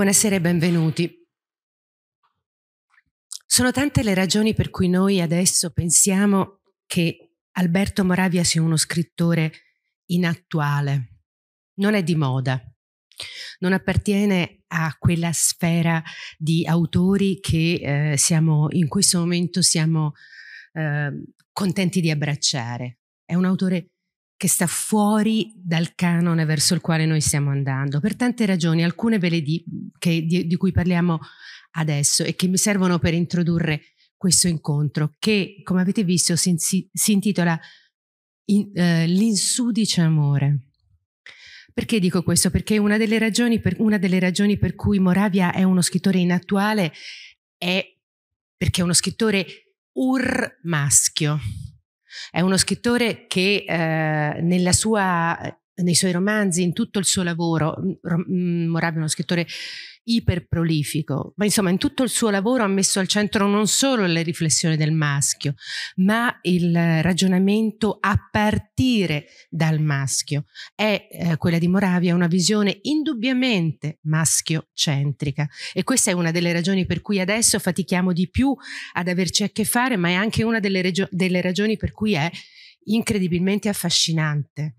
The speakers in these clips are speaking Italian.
Buonasera e benvenuti. Sono tante le ragioni per cui noi adesso pensiamo che Alberto Moravia sia uno scrittore inattuale. Non è di moda, non appartiene a quella sfera di autori che eh, siamo, in questo momento siamo eh, contenti di abbracciare. È un autore che sta fuori dal canone verso il quale noi stiamo andando, per tante ragioni, alcune ve le di, che, di, di cui parliamo adesso e che mi servono per introdurre questo incontro, che come avete visto si, si, intitola in, eh, L'insudice amore. Perché dico questo? Perché una delle, per, una delle, ragioni per cui Moravia è uno scrittore inattuale è perché è uno scrittore ur maschio, è uno scrittore che eh, nella sua eh, nei suoi romanzi, in tutto il suo lavoro. Mm, mm, Morabi è uno scrittore iperprolifico, ma insomma in tutto il suo lavoro ha messo al centro non solo le riflessioni del maschio, ma il ragionamento a partire dal maschio. È eh, quella di Moravia una visione indubbiamente maschiocentrica e questa è una delle ragioni per cui adesso fatichiamo di più ad averci a che fare, ma è anche una delle, regio- delle ragioni per cui è incredibilmente affascinante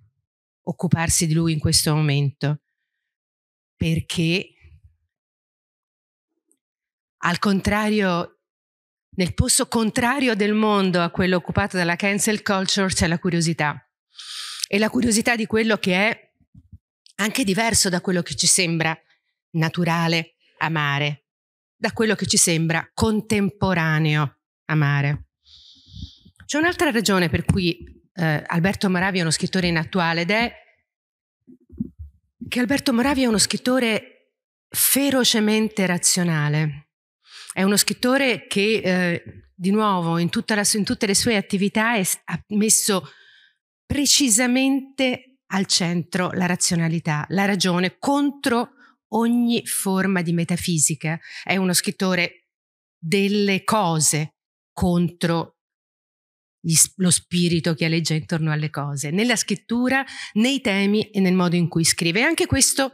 occuparsi di lui in questo momento perché al contrario, nel posto contrario del mondo a quello occupato dalla cancel culture c'è la curiosità. E la curiosità di quello che è anche diverso da quello che ci sembra naturale amare, da quello che ci sembra contemporaneo amare. C'è un'altra ragione per cui eh, Alberto Moravi è uno scrittore inattuale ed è che Alberto Moravi è uno scrittore ferocemente razionale. È uno scrittore che, eh, di nuovo, in, la, in, tutte le sue attività è, ha messo precisamente al centro la razionalità, la ragione contro ogni forma di metafisica. È uno scrittore delle cose contro gli, lo spirito che alleggia intorno alle cose, nella scrittura, nei temi e nel modo in cui scrive. E anche questo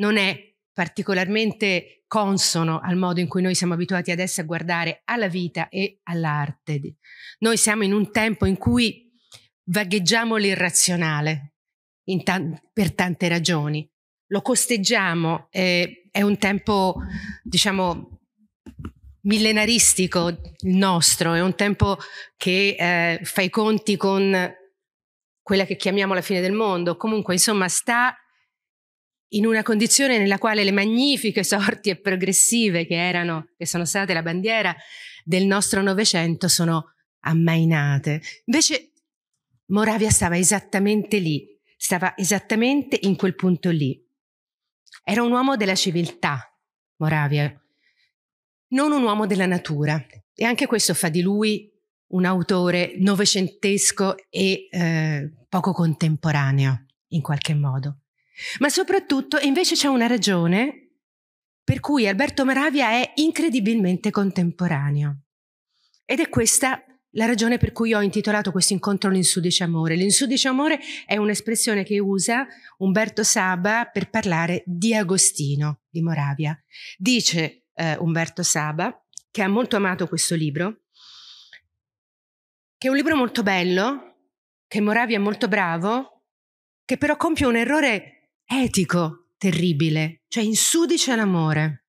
non è particolarmente consono al modo in cui noi siamo abituati adesso a guardare alla vita e all'arte. Noi siamo in un tempo in cui vagheggiamo l'irrazionale tan per tante ragioni, lo costeggiamo, eh, è un tempo, diciamo, millenaristico il nostro, è un tempo che eh, fa i conti con quella che chiamiamo la fine del mondo, comunque insomma sta in una condizione nella quale le magnifiche sorti e progressive che erano, che sono state la bandiera del nostro Novecento, sono ammainate. Invece Moravia stava esattamente lì, stava esattamente in quel punto lì. Era un uomo della civiltà, Moravia, non un uomo della natura. E anche questo fa di lui un autore novecentesco e eh, poco contemporaneo, in qualche modo. Ma soprattutto, invece, c'è una ragione per cui Alberto Maravia è incredibilmente contemporaneo. Ed è questa la ragione per cui ho intitolato questo incontro L'insudice amore. L'insudice amore è un'espressione che usa Umberto Saba per parlare di Agostino di Moravia. Dice eh, Umberto Saba, che ha molto amato questo libro, che è un libro molto bello, che Moravia è molto bravo, che però compie un errore etico terribile, cioè insudice l'amore.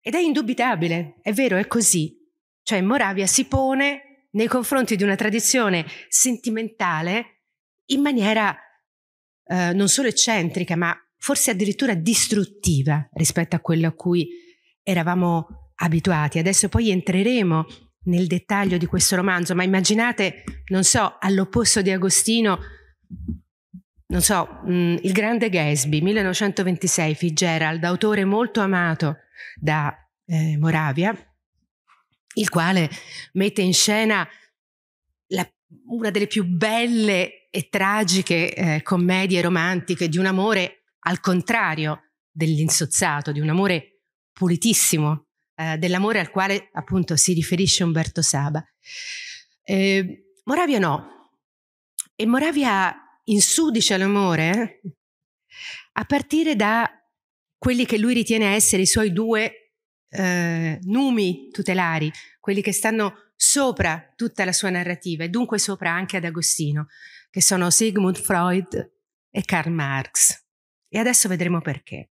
Ed è indubitabile, è vero, è così. Cioè Moravia si pone nei confronti di una tradizione sentimentale in maniera eh, non solo eccentrica, ma forse addirittura distruttiva rispetto a quello a cui eravamo abituati. Adesso poi entreremo nel dettaglio di questo romanzo, ma immaginate, non so, all'opposto di Agostino, non so, mh, mm, Il Grande Gatsby, 1926, Fitzgerald, autore molto amato da eh, Moravia, il quale mette in scena la, una delle più belle e tragiche eh, commedie romantiche di un amore al contrario dell'insozzato, di un amore pulitissimo, eh, dell'amore al quale appunto si riferisce Umberto Saba. Eh, Moravia no. E Moravia insudicia l'amore a partire da quelli che lui ritiene essere i suoi due eh, numi tutelari, quelli che stanno sopra tutta la sua narrativa e dunque sopra anche ad Agostino, che sono Sigmund Freud e Karl Marx. E adesso vedremo perché.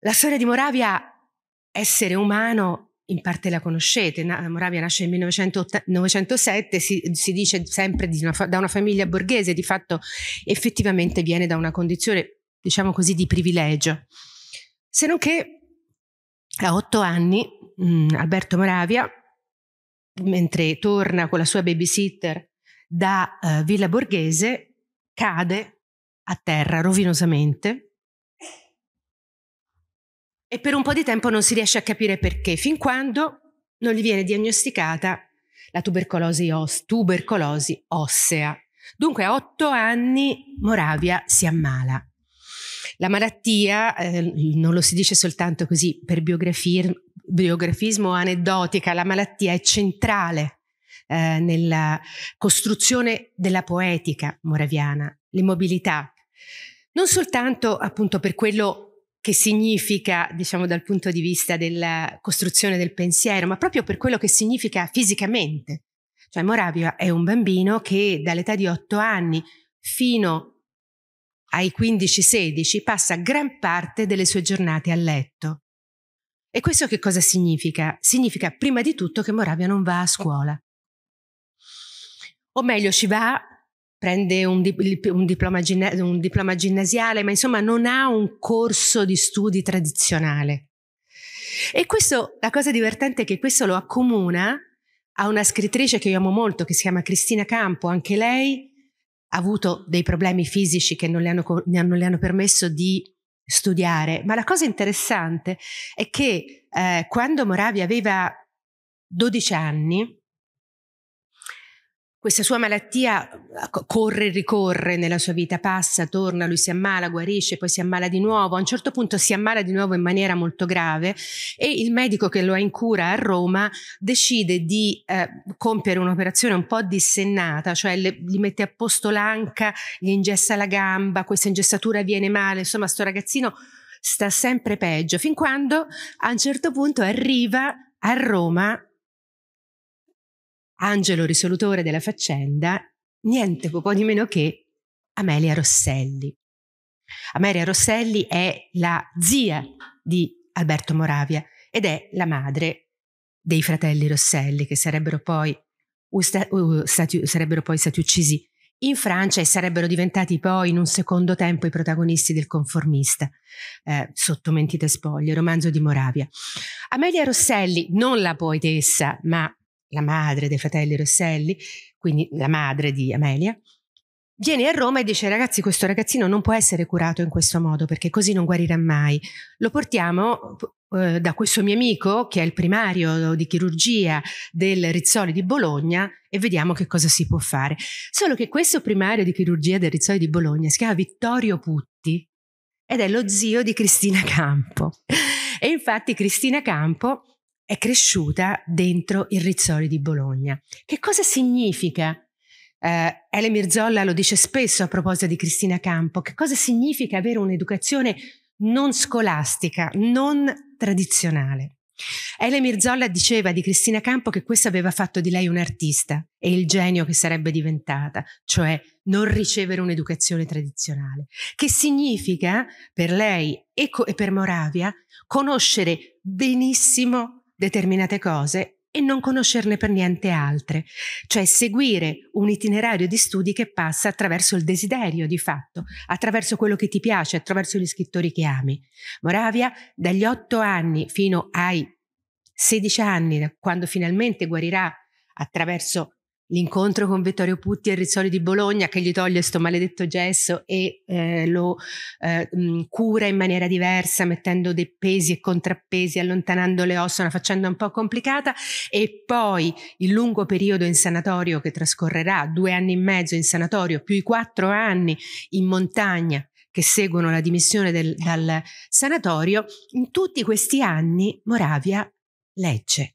La storia di Moravia, essere umano, in parte la conoscete, Moravia nasce nel 1907, si, si dice sempre una da una famiglia borghese, di fatto effettivamente viene da una condizione, diciamo così, di privilegio. Se non che a otto anni mh, mm, Alberto Moravia, mentre torna con la sua babysitter da uh, Villa Borghese, cade a terra rovinosamente e per un po' di tempo non si riesce a capire perché, fin quando non gli viene diagnosticata la tubercolosi, os, tubercolosi ossea. Dunque a otto anni Moravia si ammala. La malattia, eh, non lo si dice soltanto così per biografismo aneddotica, la malattia è centrale eh, nella costruzione della poetica moraviana, l'immobilità. Non soltanto appunto per quello che significa, diciamo, dal punto di vista della costruzione del pensiero, ma proprio per quello che significa fisicamente. Cioè Moravia è un bambino che dall'età di 8 anni fino ai 15-16 passa gran parte delle sue giornate a letto. E questo che cosa significa? Significa prima di tutto che Moravia non va a scuola. O meglio, ci va prende un, dip- un, diploma gine- un, diploma ginnasiale, ma insomma non ha un corso di studi tradizionale. E questo, la cosa divertente è che questo lo accomuna a una scrittrice che io amo molto, che si chiama Cristina Campo, anche lei ha avuto dei problemi fisici che non le hanno, non le hanno permesso di studiare, ma la cosa interessante è che eh, quando Moravi aveva 12 anni, questa sua malattia corre e ricorre nella sua vita, passa, torna, lui si ammala, guarisce, poi si ammala di nuovo, a un certo punto si ammala di nuovo in maniera molto grave e il medico che lo ha in cura a Roma decide di eh, compiere un'operazione un po' dissennata, cioè le, gli mette a posto l'anca, gli ingessa la gamba, questa ingessatura viene male, insomma sto ragazzino sta sempre peggio, fin quando a un certo punto arriva a Roma angelo risolutore della faccenda, niente po' di meno che Amelia Rosselli. Amelia Rosselli è la zia di Alberto Moravia ed è la madre dei fratelli Rosselli che sarebbero poi, usta, uh, stati, sarebbero poi stati uccisi in Francia e sarebbero diventati poi in un secondo tempo i protagonisti del Conformista, eh, sotto mentite spoglie, romanzo di Moravia. Amelia Rosselli, non la poetessa, ma la madre dei fratelli Rosselli, quindi la madre di Amelia, viene a Roma e dice ragazzi questo ragazzino non può essere curato in questo modo perché così non guarirà mai. Lo portiamo eh, da questo mio amico che è il primario di chirurgia del Rizzoli di Bologna e vediamo che cosa si può fare. Solo che questo primario di chirurgia del Rizzoli di Bologna si chiama Vittorio Putti ed è lo zio di Cristina Campo. E infatti Cristina Campo è cresciuta dentro il Rizzoli di Bologna. Che cosa significa? Eh, Ele Mirzolla lo dice spesso a proposito di Cristina Campo, che cosa significa avere un'educazione non scolastica, non tradizionale? Ele Mirzolla diceva di Cristina Campo che questo aveva fatto di lei un artista e il genio che sarebbe diventata, cioè non ricevere un'educazione tradizionale, che significa per lei e, co- e per Moravia conoscere benissimo determinate cose e non conoscerne per niente altre, cioè seguire un itinerario di studi che passa attraverso il desiderio di fatto, attraverso quello che ti piace, attraverso gli scrittori che ami. Moravia dagli otto anni fino ai 16 anni, quando finalmente guarirà attraverso l'incontro con Vittorio Putti e Rizzoli di Bologna che gli toglie questo maledetto gesso e eh, lo eh, cura in maniera diversa mettendo dei pesi e contrappesi allontanando le ossa una faccenda un po' complicata e poi il lungo periodo in sanatorio che trascorrerà due anni e mezzo in sanatorio più i quattro anni in montagna che seguono la dimissione del, dal sanatorio in tutti questi anni Moravia legge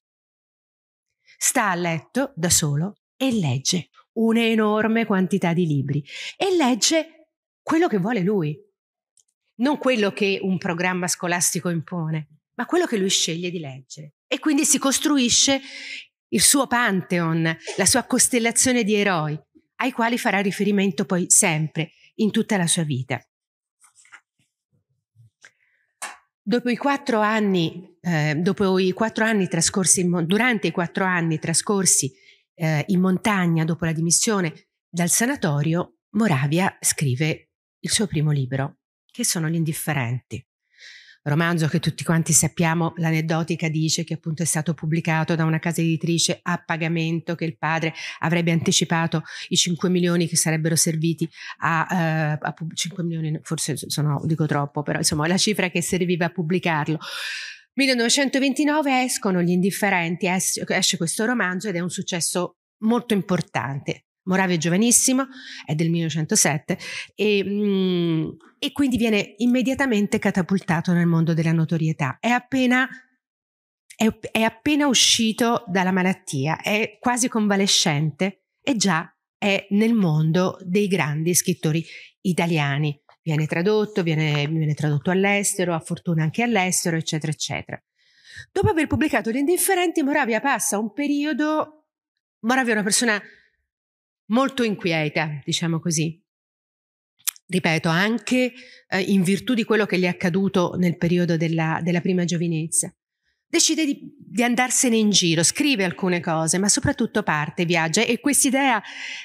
sta a letto da solo e legge un'enorme quantità di libri e legge quello che vuole lui, non quello che un programma scolastico impone, ma quello che lui sceglie di leggere. E quindi si costruisce il suo pantheon, la sua costellazione di eroi, ai quali farà riferimento poi sempre, in tutta la sua vita. Dopo i quattro anni, eh, dopo i quattro anni trascorsi, durante i quattro anni trascorsi eh, in montagna dopo la dimissione dal sanatorio, Moravia scrive il suo primo libro, che sono Gli indifferenti. Romanzo che tutti quanti sappiamo, l'aneddotica dice che appunto è stato pubblicato da una casa editrice a pagamento, che il padre avrebbe anticipato i 5 milioni che sarebbero serviti a, uh, a 5 milioni, forse sono, dico troppo, però insomma la cifra che serviva a pubblicarlo. 1929 escono Gli indifferenti, es- esce questo romanzo ed è un successo molto importante. Moravia è giovanissimo, è del 1907 e, mm, e quindi viene immediatamente catapultato nel mondo della notorietà. È appena è, appena uscito dalla malattia, è quasi convalescente e già è nel mondo dei grandi scrittori italiani viene tradotto, viene, viene tradotto all'estero, ha fortuna anche all'estero, eccetera, eccetera. Dopo aver pubblicato L'Indifferente, Moravia passa un periodo. Moravia è una persona molto inquieta, diciamo così. Ripeto, anche eh, in virtù di quello che gli è accaduto nel periodo della, della prima giovinezza. Decide di, di, andarsene in giro, scrive alcune cose, ma soprattutto parte, viaggia e quest'idea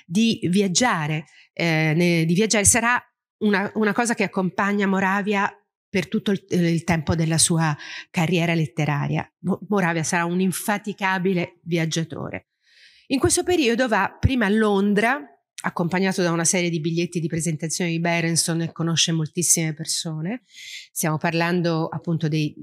di viaggiare, eh, ne, di viaggiare sarà una, una cosa che accompagna Moravia per tutto il, eh, il, tempo della sua carriera letteraria. Moravia sarà un infaticabile viaggiatore. In questo periodo va prima a Londra, accompagnato da una serie di biglietti di presentazione di Berenson e conosce moltissime persone. Stiamo parlando appunto dei,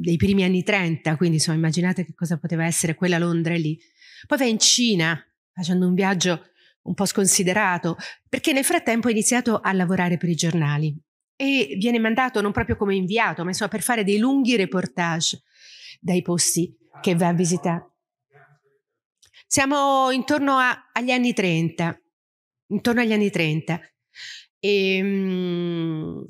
dei primi anni 30, quindi insomma immaginate che cosa poteva essere quella Londra lì. Poi va in Cina facendo un viaggio un po' sconsiderato, perché nel frattempo ha iniziato a lavorare per i giornali e viene mandato non proprio come inviato, ma insomma per fare dei lunghi reportage dai posti che va a visitare. Siamo intorno a, agli anni 30, intorno agli anni 30. E, ehm,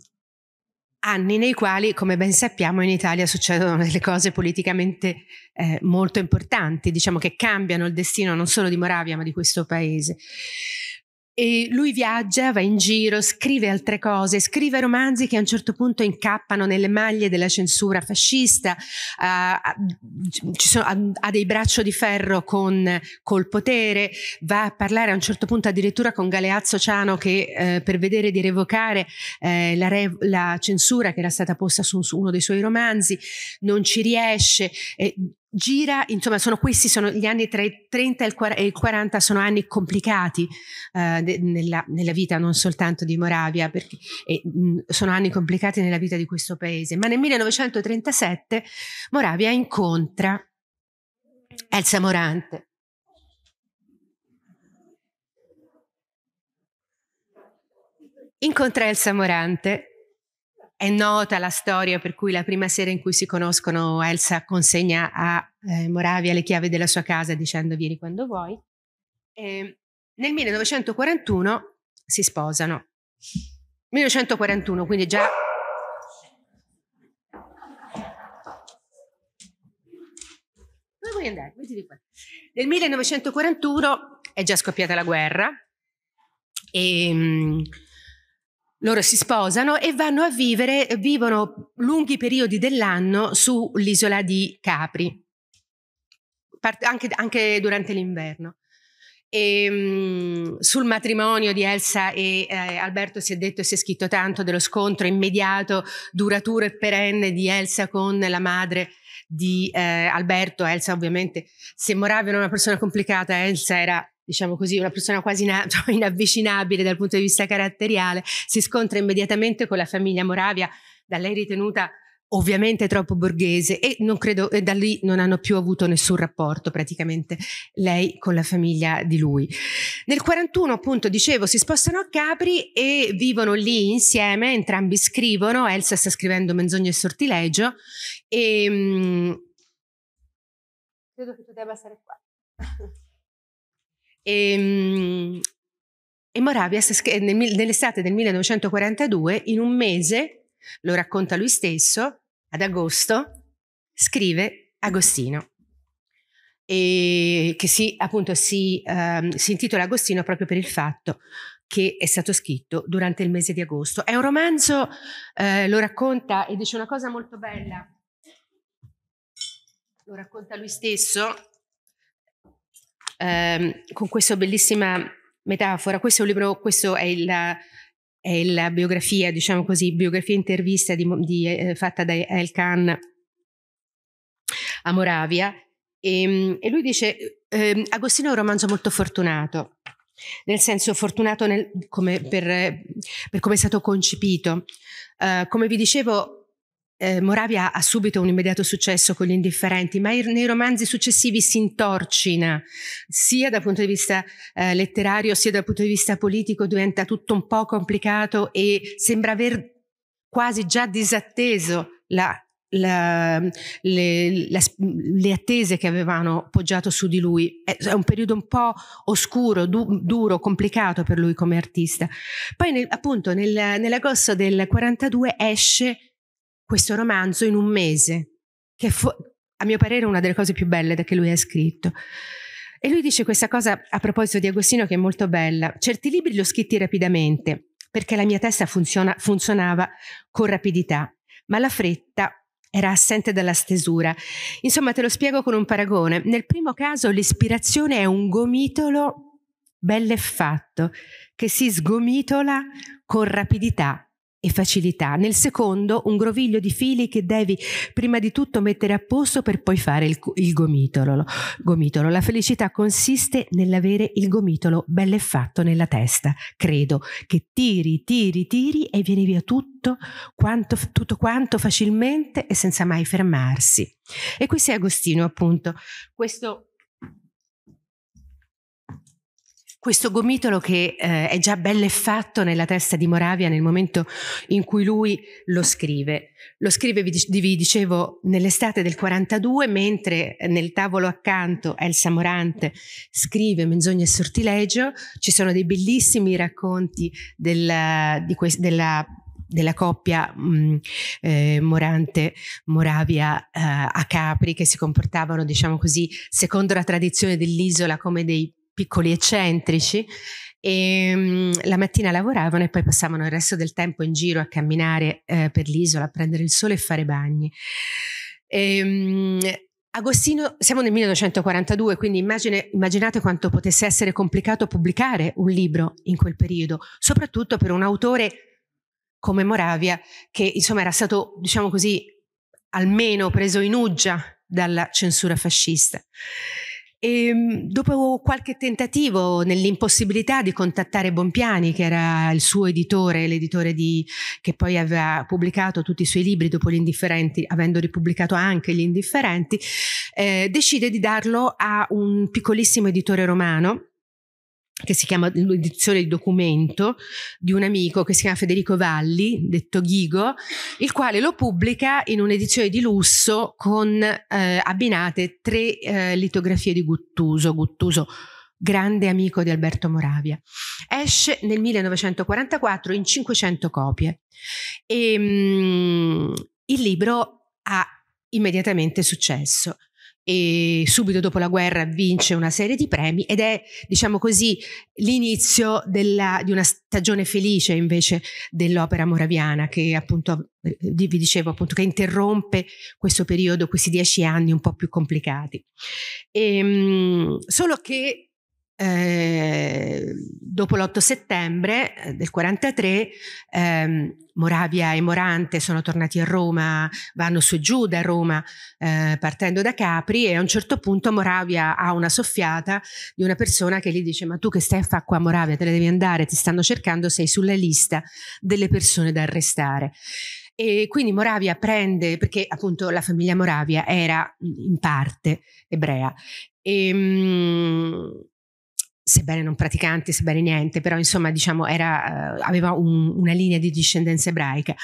anni nei quali, come ben sappiamo, in Italia succedono delle cose politicamente eh, molto importanti, diciamo che cambiano il destino non solo di Moravia ma di questo paese. E lui viaggia, va in giro, scrive altre cose, scrive romanzi che a un certo punto incappano nelle maglie della censura fascista, ah, ah, ha, ha dei braccio di ferro con, col potere, va a parlare a un certo punto addirittura con Galeazzo Ciano che eh, per vedere di revocare eh, la, re, la, censura che era stata posta su, su, uno dei suoi romanzi non ci riesce, eh, gira, insomma, sono questi sono gli anni tra i 30 e il 40, sono anni complicati eh, nella, nella, vita non soltanto di Moravia, perché eh, sono anni complicati nella vita di questo paese. Ma nel 1937 Moravia incontra Elsa Morante. Incontra Elsa Morante è nota la storia per cui la prima sera in cui si conoscono Elsa consegna a eh, Moravia le chiavi della sua casa dicendo vieni quando vuoi. E ehm, nel 1941 si sposano. 1941, quindi già... Dove vuoi andare? Metti qua. Nel 1941 è già scoppiata la guerra e... Ehm, loro si sposano e vanno a vivere, vivono lunghi periodi dell'anno sull'isola di Capri, anche, anche durante l'inverno. E, ehm, mh, sul matrimonio di Elsa e eh, Alberto si è detto e si è scritto tanto dello scontro immediato, duraturo e perenne di Elsa con la madre di eh, Alberto. Elsa ovviamente, se Moravia era una persona complicata, Elsa era diciamo così, una persona quasi inavvicinabile dal punto di vista caratteriale, si scontra immediatamente con la famiglia Moravia, da lei ritenuta ovviamente troppo borghese e, credo, e da lì non hanno più avuto nessun rapporto praticamente lei con la famiglia di lui. Nel 41 appunto dicevo si spostano a Capri e vivono lì insieme, entrambi scrivono, Elsa sta scrivendo Menzogno e Sortilegio e... Ehm, credo che tu debba stare qua. E, ehm, e Moravia nell'estate del 1942, in un mese, lo racconta lui stesso, ad agosto, scrive Agostino, ehm, che si, appunto, si, um, si intitola Agostino proprio per il fatto che è stato scritto durante il mese di agosto. È un romanzo, eh, lo racconta e dice una cosa molto bella, lo racconta lui stesso, ehm, con questa bellissima metafora. Questo è un libro, questa è è la biografia, diciamo così, biografia intervista di, di, eh, fatta da El Khan a Moravia. E, ehm, e lui dice: eh, Agostino è un romanzo molto fortunato, nel senso fortunato nel, come, per, per, come è stato concepito. Eh, come vi dicevo, eh, Moravia ha subito un immediato successo con gli indifferenti, ma nei romanzi successivi si intorcina, sia dal punto di vista eh, letterario sia dal punto di vista politico, diventa tutto un po' complicato e sembra aver quasi già disatteso la, la, le, la, le, attese che avevano poggiato su di lui. È, è un periodo un po' oscuro, du, duro, complicato per lui come artista. Poi nel, appunto nel, nell'agosto del 42 esce questo romanzo in un mese, che fu, a mio parere è una delle cose più belle che lui ha scritto. E lui dice questa cosa a proposito di Agostino che è molto bella. Certi libri li ho scritti rapidamente perché la mia testa funziona, funzionava con rapidità, ma la fretta era assente dalla stesura. Insomma, te lo spiego con un paragone. Nel primo caso l'ispirazione è un gomitolo bell'e fatto che si sgomitola con rapidità e facilità. Nel secondo, un groviglio di fili che devi prima di tutto mettere a posto per poi fare il, il gomitolo. gomitolo. La felicità consiste nell'avere il gomitolo belle fatto nella testa. Credo che tiri, tiri, tiri e vieni via tutto quanto, tutto quanto facilmente e senza mai fermarsi. E qui sei Agostino, appunto. Questo questo gomitolo che eh, è già belle fatto nella testa di Moravia nel momento in cui lui lo scrive. Lo scrive, vi, dicevo, nell'estate del 42, mentre nel tavolo accanto Elsa Morante scrive Menzogna e Sortilegio, ci sono dei bellissimi racconti della, della, della coppia mh, mm, eh, Morante Moravia eh, a Capri che si comportavano diciamo così secondo la tradizione dell'isola come dei piccoli eccentrici e um, la mattina lavoravano e poi passavano il resto del tempo in giro a camminare eh, per l'isola, a prendere il sole e fare bagni. E, um, Agostino, siamo nel 1942, quindi immagine, immaginate quanto potesse essere complicato pubblicare un libro in quel periodo, soprattutto per un autore come Moravia, che insomma era stato, diciamo così, almeno preso in uggia dalla censura fascista. E ehm, dopo qualche tentativo nell'impossibilità di contattare Bompiani, che era il suo editore, l'editore di, che poi aveva pubblicato tutti i suoi libri dopo Gli Indifferenti, avendo ripubblicato anche Gli Indifferenti, eh, decide di darlo a un piccolissimo editore romano che si chiama l'edizione di documento di un amico che si chiama Federico Valli, detto Ghigo, il quale lo pubblica in un'edizione di lusso con eh, abbinate tre eh, litografie di Guttuso, Guttuso grande amico di Alberto Moravia. Esce nel 1944 in 500 copie e mm, il libro ha immediatamente successo e subito dopo la guerra vince una serie di premi ed è, diciamo così, l'inizio della, di una stagione felice invece dell'opera moraviana che appunto eh, vi dicevo appunto che interrompe questo periodo, questi dieci anni un po' più complicati. E, ehm, solo che Ehm, dopo l'8 settembre eh, del 43 ehm, Moravia e Morante sono tornati a Roma, vanno su e giù da Roma eh, partendo da Capri e a un certo punto Moravia ha una soffiata di una persona che gli dice ma tu che stai a fare qua Moravia, te ne devi andare, ti stanno cercando, sei sulla lista delle persone da arrestare. E quindi Moravia prende, perché appunto la famiglia Moravia era in parte ebrea, e, ehm, sebbene non praticante, sebbene niente, però insomma diciamo era, eh, aveva un, una linea di discendenza ebraica.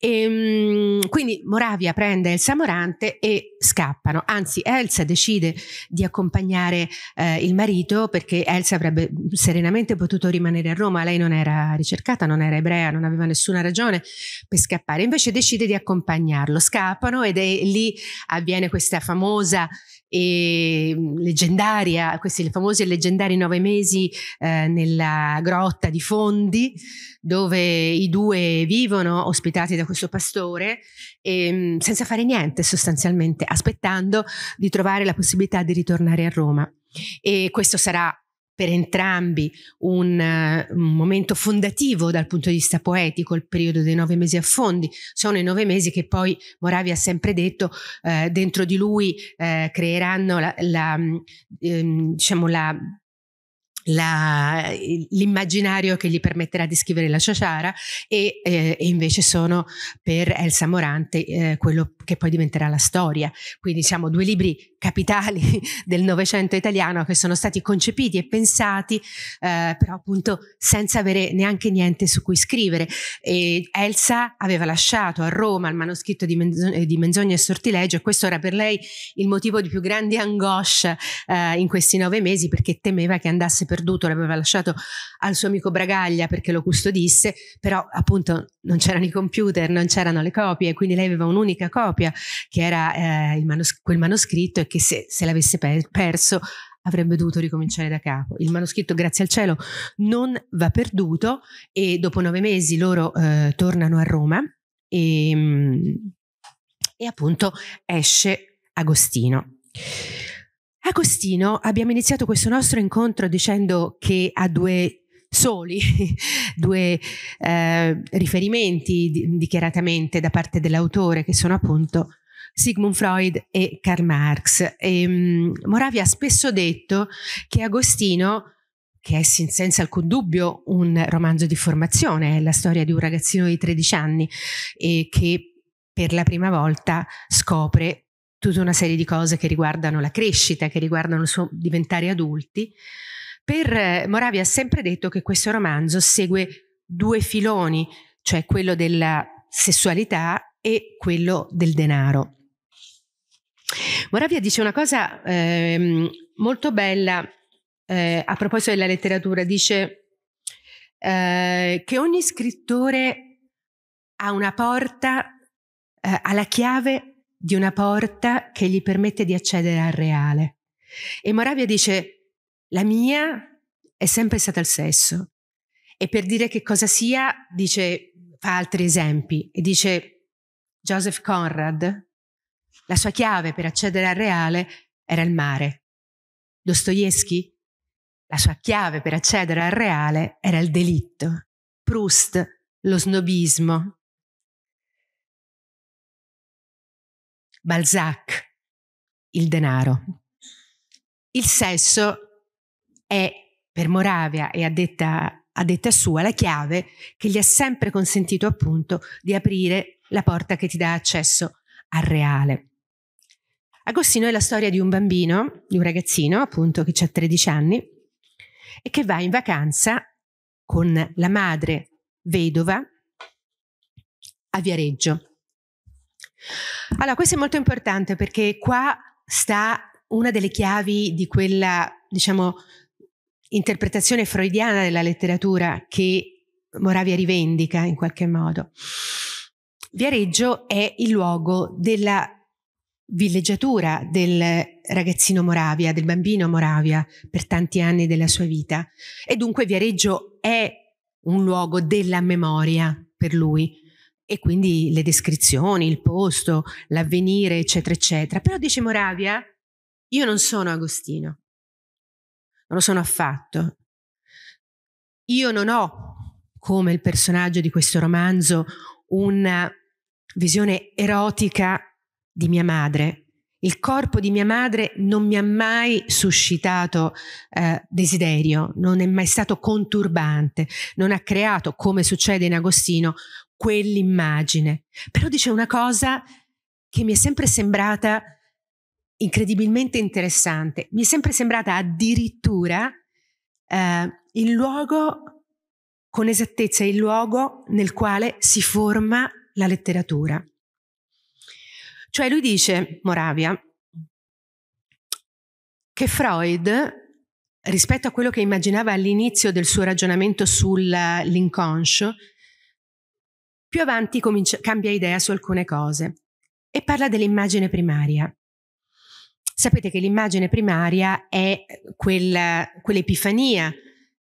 E, ehm, quindi Moravia prende Elsa Morante e scappano, anzi Elsa decide di accompagnare eh, il marito perché Elsa avrebbe serenamente potuto rimanere a Roma, lei non era ricercata, non era ebrea, non aveva nessuna ragione per scappare, invece decide di accompagnarlo, scappano ed è lì avviene questa famosa e ehm, leggendaria, eh, questi famosi e leggendari nove mesi eh, nella grotta di Fondi, dove i due vivono, ospitati da questo pastore, e, ehm, senza fare niente sostanzialmente, aspettando di trovare la possibilità di ritornare a Roma. E questo sarà per entrambi un, uh, un, momento fondativo dal punto di vista poetico, il periodo dei nove mesi a fondi. Sono i nove mesi che poi Moravi ha sempre detto uh, dentro di lui uh, creeranno la, la, um, diciamo la la, l'immaginario che gli permetterà di scrivere la Ciociara e, eh, e invece sono per Elsa Morante eh, quello che poi diventerà la storia. Quindi siamo due libri capitali del Novecento italiano che sono stati concepiti e pensati eh, però appunto senza avere neanche niente su cui scrivere. E Elsa aveva lasciato a Roma il manoscritto di, Menzo- di Menzogna e Sortilegio e questo era per lei il motivo di più grande angoscia eh, in questi nove mesi perché temeva che andasse per perduto, l'aveva lasciato al suo amico Bragaglia perché lo custodisse, però appunto non c'erano i computer, non c'erano le copie, quindi lei aveva un'unica copia che era eh, manos- quel manoscritto e che se, se l'avesse per- perso avrebbe dovuto ricominciare da capo. Il manoscritto, grazie al cielo, non va perduto e dopo nove mesi loro eh, tornano a Roma e, ehm, e appunto esce Agostino. Agostino, abbiamo iniziato questo nostro incontro dicendo che ha due soli due eh, riferimenti dichiaratamente da parte dell'autore che sono appunto Sigmund Freud e Karl Marx. E, um, Moravia ha spesso detto che Agostino, che è senza alcun dubbio un romanzo di formazione, è la storia di un ragazzino di 13 anni e che per la prima volta scopre tutta una serie di cose che riguardano la crescita, che riguardano il suo diventare adulti. Per eh, Moravia ha sempre detto che questo romanzo segue due filoni, cioè quello della sessualità e quello del denaro. Moravia dice una cosa eh, molto bella eh, a proposito della letteratura, dice eh, che ogni scrittore ha una porta, ha eh, la chiave di una porta che gli permette di accedere al reale. E Moravia dice, la mia è sempre stata il sesso. E per dire che cosa sia, dice, fa altri esempi e dice, Joseph Conrad, la sua chiave per accedere al reale era il mare. Dostoevsky, la sua chiave per accedere al reale era il delitto. Proust, lo snobismo. Balzac, il denaro. Il sesso è per Moravia e a detta, a detta sua la chiave che gli ha sempre consentito appunto di aprire la porta che ti dà accesso al reale. Agostino è la storia di un bambino, di un ragazzino appunto che ha 13 anni e che va in vacanza con la madre vedova a Viareggio. Allora, questo è molto importante perché qua sta una delle chiavi di quella, diciamo, interpretazione freudiana della letteratura che Moravia rivendica in qualche modo. Viareggio è il luogo della villeggiatura del ragazzino Moravia, del bambino Moravia, per tanti anni della sua vita. E dunque Viareggio è un luogo della memoria per lui, e quindi le descrizioni, il posto, l'avvenire, eccetera, eccetera. Però dice Moravia, io non sono Agostino, non lo sono affatto. Io non ho, come il personaggio di questo romanzo, una visione erotica di mia madre. Il corpo di mia madre non mi ha mai suscitato eh, desiderio, non è mai stato conturbante, non ha creato, come succede in Agostino, quell'immagine. Però dice una cosa che mi è sempre sembrata incredibilmente interessante. Mi è sempre sembrata addirittura eh, il luogo, con esattezza, il luogo nel quale si forma la letteratura. Cioè lui dice, Moravia, che Freud, rispetto a quello che immaginava all'inizio del suo ragionamento sull'inconscio, più avanti comincia, cambia idea su alcune cose e parla dell'immagine primaria. Sapete che l'immagine primaria è quella, quell'epifania,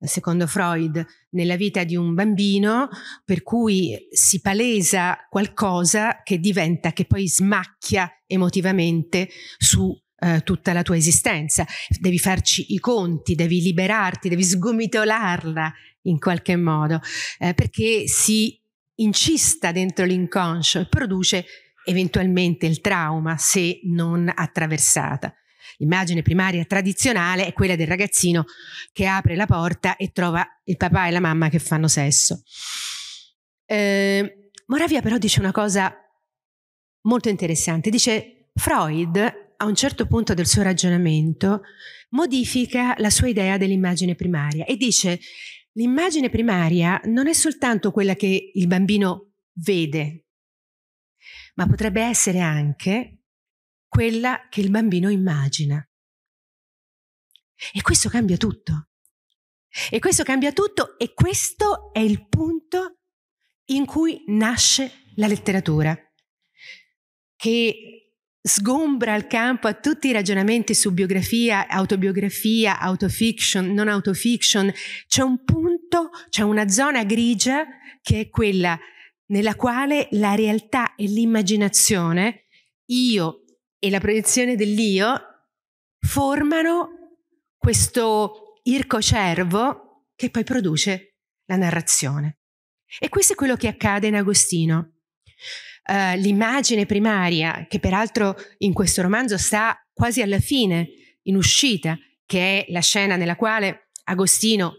secondo Freud, nella vita di un bambino per cui si palesa qualcosa che diventa, che poi smacchia emotivamente su eh, tutta la tua esistenza. Devi farci i conti, devi liberarti, devi sgomitolarla in qualche modo, eh, perché si incista dentro l'inconscio e produce eventualmente il trauma se non attraversata. L'immagine primaria tradizionale è quella del ragazzino che apre la porta e trova il papà e la mamma che fanno sesso. Eh, Moravia però dice una cosa molto interessante, dice Freud a un certo punto del suo ragionamento modifica la sua idea dell'immagine primaria e dice L'immagine primaria non è soltanto quella che il bambino vede, ma potrebbe essere anche quella che il bambino immagina. E questo cambia tutto. E questo cambia tutto e questo è il punto in cui nasce la letteratura, che sgombra il campo a tutti i ragionamenti su biografia, autobiografia, autofiction, non autofiction. C'è un punto, c'è una zona grigia che è quella nella quale la realtà e l'immaginazione, io e la proiezione dell'io, formano questo ircocervo che poi produce la narrazione. E questo è quello che accade in Agostino. Eh, l'immagine primaria, che peraltro in questo romanzo sta quasi alla fine, in uscita, che è la scena nella quale Agostino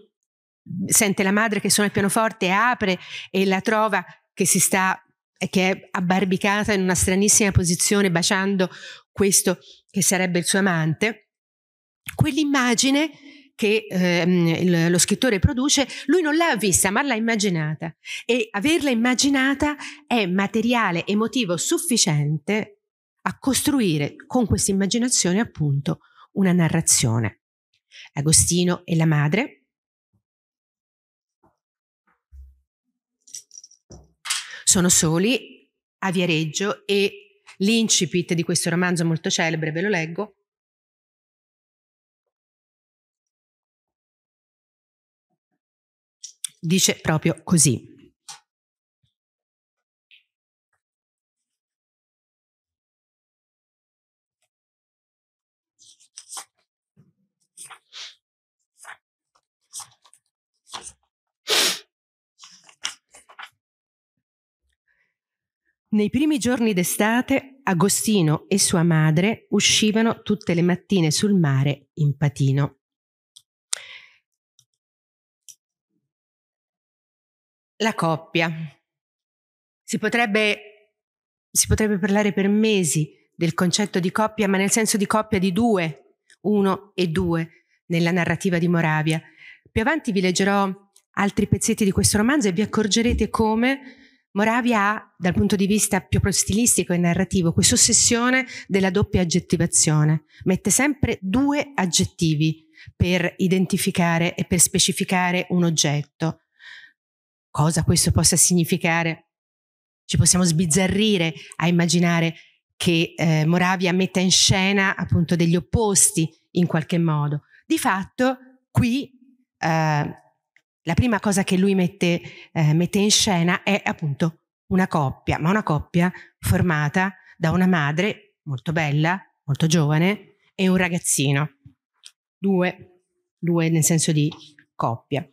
sente la madre che suona il pianoforte, apre e la trova che si sta che è abbarbicata in una stranissima posizione baciando questo che sarebbe il suo amante, quell'immagine che ehm, lo scrittore produce, lui non l'ha vista ma l'ha immaginata e averla immaginata è materiale emotivo sufficiente a costruire con questa immaginazione appunto una narrazione. Agostino e la madre. Sono soli a Viareggio e l'incipit di questo romanzo molto celebre, ve lo leggo, dice proprio così. Nei primi giorni d'estate, Agostino e sua madre uscivano tutte le mattine sul mare in patino. La coppia. Si potrebbe, si potrebbe parlare per mesi del concetto di coppia, ma nel senso di coppia di due, uno e due, nella narrativa di Moravia. Più avanti vi leggerò altri pezzetti di questo romanzo e vi accorgerete come Moravia ha, dal punto di vista più stilistico e narrativo, questa ossessione della doppia aggettivazione. Mette sempre due aggettivi per identificare e per specificare un oggetto cosa questo possa significare. Ci possiamo sbizzarrire a immaginare che eh, Moravia metta in scena appunto degli opposti in qualche modo. Di fatto qui eh, la prima cosa che lui mette, eh, mette in scena è appunto una coppia, ma una coppia formata da una madre molto bella, molto giovane e un ragazzino. Due, due nel senso di coppia.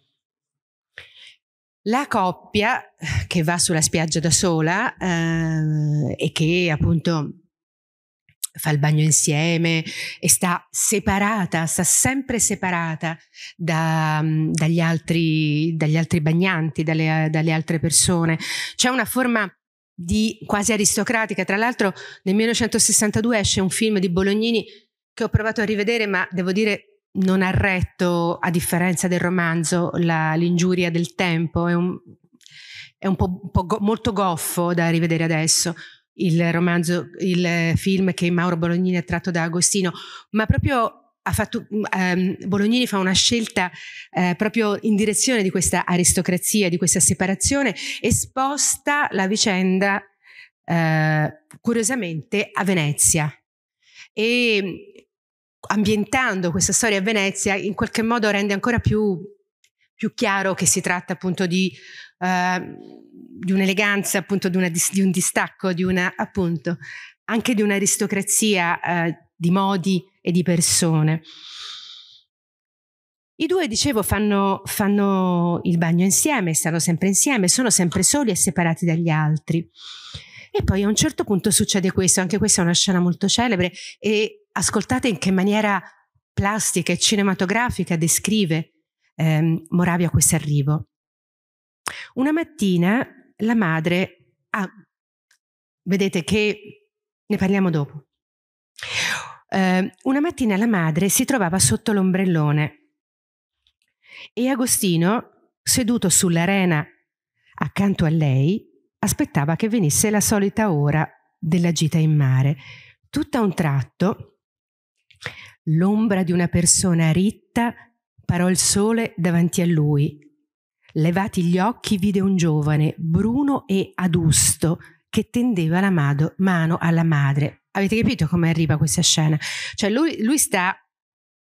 La coppia eh, che va sulla spiaggia da sola eh, e che appunto fa il bagno insieme e sta separata, sta sempre separata da, mm, dagli, altri, dagli, altri, bagnanti, dalle, dalle altre persone. C'è una forma di quasi aristocratica. Tra l'altro nel 1962 esce un film di Bolognini che ho provato a rivedere, ma devo dire non ha retto, a differenza del romanzo, la, l'ingiuria del tempo. È un, è un po', un po go, molto goffo da rivedere adesso il romanzo, il film che Mauro Bolognini ha tratto da Agostino, ma proprio fatto, ehm, Bolognini fa una scelta eh, proprio in direzione di questa aristocrazia, di questa separazione e sposta la vicenda eh, curiosamente a Venezia. E ambientando questa storia a Venezia, in qualche modo rende ancora più, più chiaro che si tratta appunto di, eh, di un'eleganza, appunto di, una, di, un distacco, di una, appunto, anche di un'aristocrazia eh, di modi e di persone. I due, dicevo, fanno, fanno, il bagno insieme, stanno sempre insieme, sono sempre soli e separati dagli altri. E poi a un certo punto succede questo, anche questa è una scena molto celebre e ascoltate in che maniera plastica e cinematografica descrive ehm, Moravia questo arrivo. Una mattina la madre... Ah, vedete che ne parliamo dopo. Eh, una mattina la madre si trovava sotto l'ombrellone e Agostino, seduto sull'arena accanto a lei, aspettava che venisse la solita ora della gita in mare. Tutto a un tratto L'ombra di una persona ritta parò il sole davanti a lui. Levati gli occhi vide un giovane, bruno e adusto, che tendeva la mado, mano alla madre. Avete capito come arriva questa scena? Cioè lui, lui sta